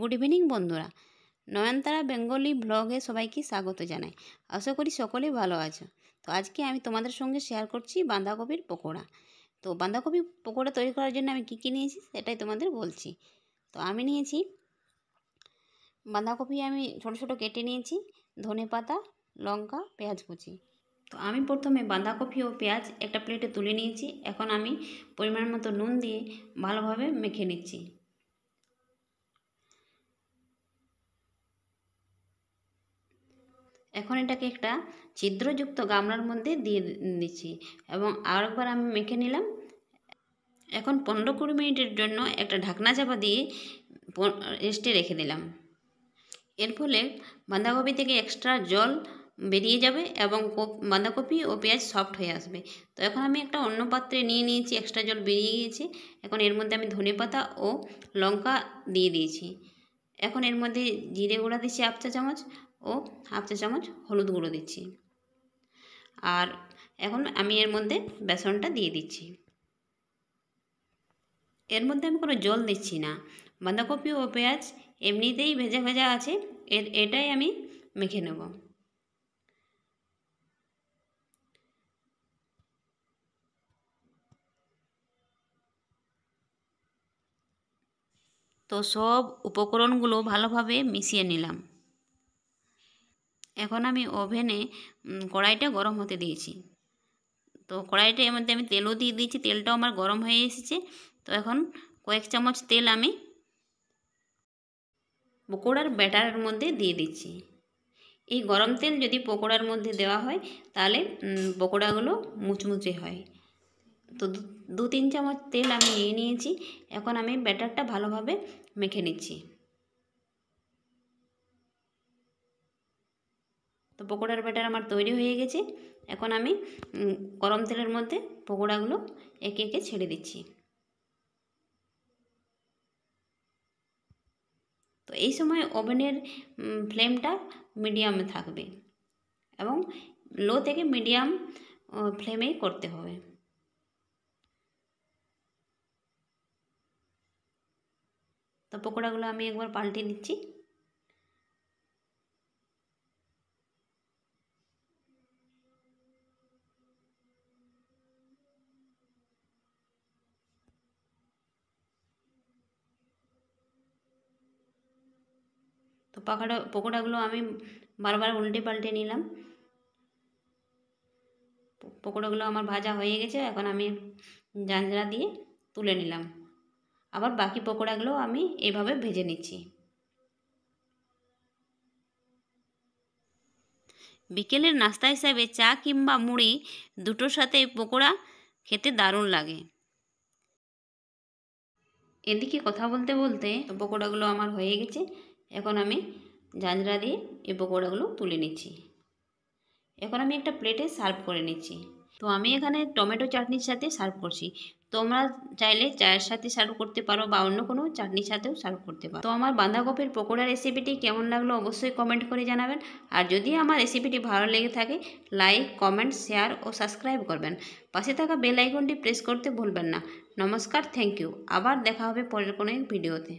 good evening বন্ধুরা নয়নতারা Bengali ব্লগে সবাইকে স্বাগত জানাই আশা করি সকলে ভালো আছো তো আজকে আমি তোমাদের সঙ্গে শেয়ার করছি বাঁধাকপির পকোড়া তো বাঁধাকপি পকোড়া তৈরি করার জন্য আমি কী কী নিয়েছি সেটাই তোমাদের বলছি তো আমি নিয়েছি বাঁধাকপি আমি ছোট ছোট কেটে নিয়েছি ধনে পাতা লঙ্কা পেঁয়াজ কুচি তো আমি প্রথমে বাঁধাকপি ও পেঁয়াজ একটা প্লেটে তুলে নিয়েছি এখন আমি পরিমাণ মতো নুন দিয়ে ভালোভাবে মেখে নিচ্ছি এখন এটাকে একটা ছিদ্রযুক্ত গামলার মধ্যে দিয়ে দিচ্ছি এবং আরেকবার আমি মেখে নিলাম এখন পনেরো কুড়ি মিনিটের জন্য একটা ঢাকনা চাপা দিয়ে রেস্টে রেখে দিলাম এর ফলে বাঁধাকপি থেকে এক্সট্রা জল বেরিয়ে যাবে এবং বাঁধাকপি ও পেঁয়াজ সফট হয়ে আসবে তো এখন আমি একটা অন্য পাত্রে নিয়ে নিয়েছি এক্সট্রা জল বেরিয়ে গিয়েছে এখন এর মধ্যে আমি ধনে পাতা ও লঙ্কা দিয়ে দিয়েছি এখন এর মধ্যে জিরে গুঁড়া দিচ্ছি আপচা চামচ ও হাফ চা চামচ হলুদ গুঁড়ো দিচ্ছি আর এখন আমি এর মধ্যে বেসনটা দিয়ে দিচ্ছি এর মধ্যে আমি কোনো জল দিচ্ছি না বাঁধাকপি ও পেঁয়াজ এমনিতেই ভেজা ভেজা আছে এর এটাই আমি মেখে নেব তো সব উপকরণগুলো ভালোভাবে মিশিয়ে নিলাম এখন আমি ওভেনে কড়াইটা গরম হতে দিয়েছি তো কড়াইটা এর মধ্যে আমি তেলও দিয়ে দিয়েছি তেলটাও আমার গরম হয়ে এসেছে তো এখন কয়েক চামচ তেল আমি পকোড়ার ব্যাটারের মধ্যে দিয়ে দিচ্ছি এই গরম তেল যদি পকোড়ার মধ্যে দেওয়া হয় তাহলে পকোড়াগুলো মুচমুচে হয় তো দু তিন চামচ তেল আমি নিয়ে নিয়েছি এখন আমি ব্যাটারটা ভালোভাবে মেখে নিচ্ছি তো পকোড়ার ব্যাটার আমার তৈরি হয়ে গেছে এখন আমি গরম তেলের মধ্যে পকোড়াগুলো একে একে ছেড়ে দিচ্ছি তো এই সময় ওভেনের ফ্লেমটা মিডিয়ামে থাকবে এবং লো থেকে মিডিয়াম ফ্লেমেই করতে হবে তো পকোড়াগুলো আমি একবার পাল্টে দিচ্ছি তো পাখাটা পকোড়াগুলো আমি বারবার উল্টে পাল্টে নিলাম পকোড়াগুলো আমার ভাজা হয়ে গেছে এখন আমি জাঞ্জরা দিয়ে তুলে নিলাম আবার বাকি পকোড়াগুলো আমি এভাবে ভেজে নিচ্ছি বিকেলের নাস্তা হিসাবে চা কিংবা মুড়ি দুটোর সাথে পকোড়া খেতে দারুণ লাগে এদিকে কথা বলতে বলতে পকোড়াগুলো আমার হয়ে গেছে এখন আমি ঝাঁঝরা দিয়ে এই পকোড়াগুলো তুলে নিচ্ছি এখন আমি একটা প্লেটে সার্ভ করে নিচ্ছি তো আমি এখানে টমেটো চাটনির সাথে সার্ভ করছি তোমরা চাইলে চায়ের সাথে সার্ভ করতে পারো বা অন্য কোনো চাটনির সাথেও সার্ভ করতে পারো তো আমার বাঁধাকপির পকোড়া রেসিপিটি কেমন লাগলো অবশ্যই কমেন্ট করে জানাবেন আর যদি আমার রেসিপিটি ভালো লেগে থাকে লাইক কমেন্ট শেয়ার ও সাবস্ক্রাইব করবেন পাশে থাকা বেল আইকনটি প্রেস করতে ভুলবেন না নমস্কার থ্যাংক ইউ আবার দেখা হবে পরের কোনো এক ভিডিওতে